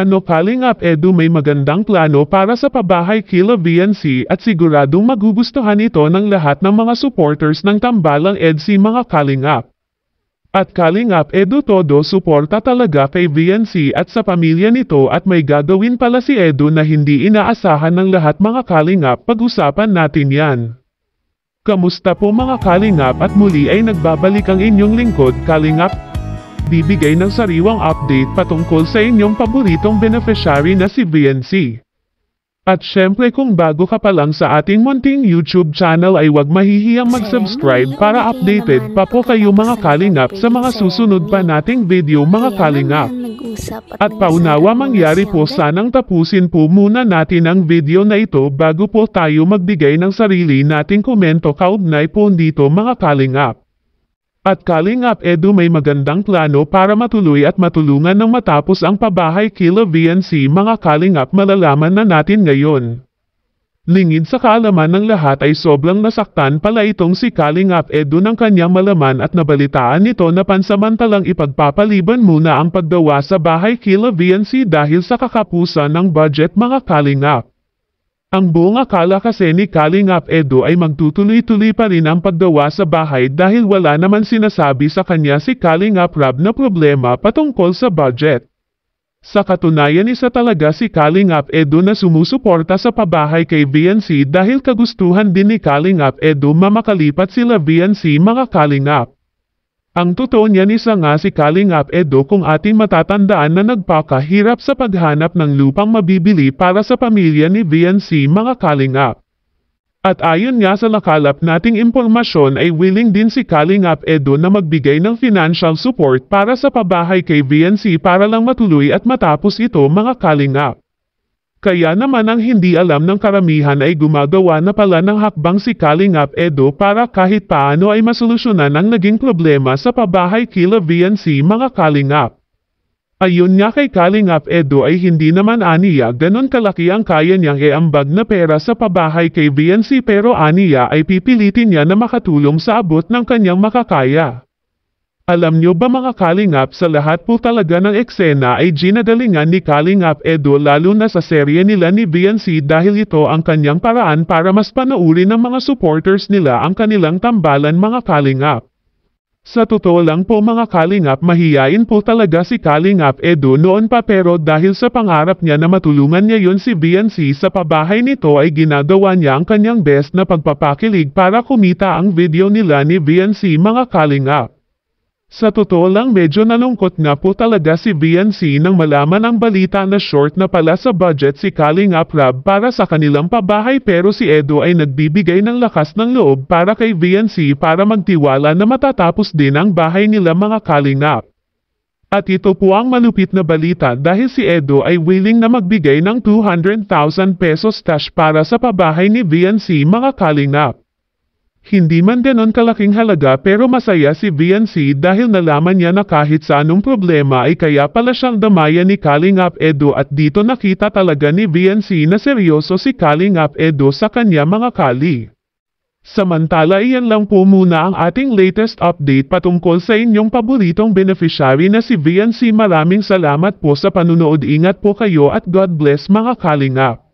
Ano paling up Edu may magandang plano para sa pabahay kila VNC at siguradong magugustuhan ito ng lahat ng mga supporters ng tambalang EDC mga kalingap. At kalingap Edu todo suporta talaga kay VNC at sa pamilya nito at may gagawin pala si Edu na hindi inaasahan ng lahat mga kalingap pag-usapan natin yan. Kamusta po mga kalingap at muli ay nagbabalik ang inyong lingkod kalingap magbibigay ng sariwang update patungkol sa inyong paboritong beneficiary na si BNC. At syempre kung bago ka pa lang sa ating munting YouTube channel ay huwag mahihiyang mag-subscribe para updated pa po kayo mga kalingap sa mga susunod pa nating video mga kalingap. At paunawa mangyari po sanang tapusin po muna natin ang video na ito bago po tayo magbigay ng sarili nating komento kaugnay po dito mga kalingap. At Kalingap Edu may magandang plano para matuloy at matulungan ng matapos ang pabahay kila VNC mga Kalingap malalaman na natin ngayon. Lingid sa kaalaman ng lahat ay sobrang nasaktan pala itong si Kalingap Edu ng kanyang malaman at nabalitaan nito na pansamantalang ipagpapaliban muna ang pagdawa sa bahay kila VNC dahil sa kakapusan ng budget mga Kalingap. Ang buong akala kasi ni Kalingap Edo ay magtutuloy-tuloy pa rin ang pagdawa sa bahay dahil wala naman sinasabi sa kanya si Kalingap Rab na problema patungkol sa budget. Sa katunayan isa talaga si Kalingap Edo na sumusuporta sa pabahay kay VNC dahil kagustuhan din ni Kalingap Edo mamakalipat sila VNC mga Kalingap. Ang totoo niyan isa nga si Kaling Up Edo kung ating matatandaan na nagpakahirap sa paghanap ng lupang mabibili para sa pamilya ni VNC mga Kaling Up. At ayon nga sa nakalap nating impormasyon ay willing din si Kaling Up Edo na magbigay ng financial support para sa pabahay kay VNC para lang matuloy at matapos ito mga Kaling Up. Kaya naman ang hindi alam ng karamihan ay gumagawa na pala ng hakbang si Kalingap Edo para kahit paano ay masolusyonan ang naging problema sa pabahay kila VNC mga Kalingap. Ayun nga kay Kalingap Edo ay hindi naman aniya ganon kalaki ang kaya niyang iambag na pera sa pabahay kay VNC pero aniya ay pipilitin niya na makatulong sa abot ng kanyang makakaya. Alam nyo ba mga Kalingap sa lahat po talaga ng eksena ay ginadalingan ni Kalingap Edo lalo na sa serye nila ni BNC dahil ito ang kanyang paraan para mas panauri ng mga supporters nila ang kanilang tambalan mga Kalingap. Sa totoo lang po mga Kalingap mahiyain po talaga si Kalingap Edo noon pa pero dahil sa pangarap niya na matulungan niya yon si BNC sa pabahay nito ay ginagawa niya ang kanyang best na pagpapakilig para kumita ang video nila ni BNC mga Kalingap. Sa totoo lang medyo nalungkot na po talaga si BNC nang malaman ang balita na short na pala sa budget si Kaling Aprab para sa kanilang pabahay pero si Edo ay nagbibigay ng lakas ng loob para kay BNC para magtiwala na matatapos din ang bahay nila mga Kaling Ap. At ito po ang malupit na balita dahil si Edo ay willing na magbigay ng 200,000 pesos cash para sa pabahay ni BNC mga Kaling Ap. Hindi man ganon kalaking halaga pero masaya si VNC dahil nalaman niya na kahit sa anong problema ay kaya pala siyang damayan ni Kalingap Edo at dito nakita talaga ni VNC na seryoso si Kalingap Edo sa kanya mga kali. Samantala iyan lang po muna ang ating latest update patungkol sa inyong paboritong beneficiary na si VNC maraming salamat po sa panunood ingat po kayo at God bless mga Kalingap.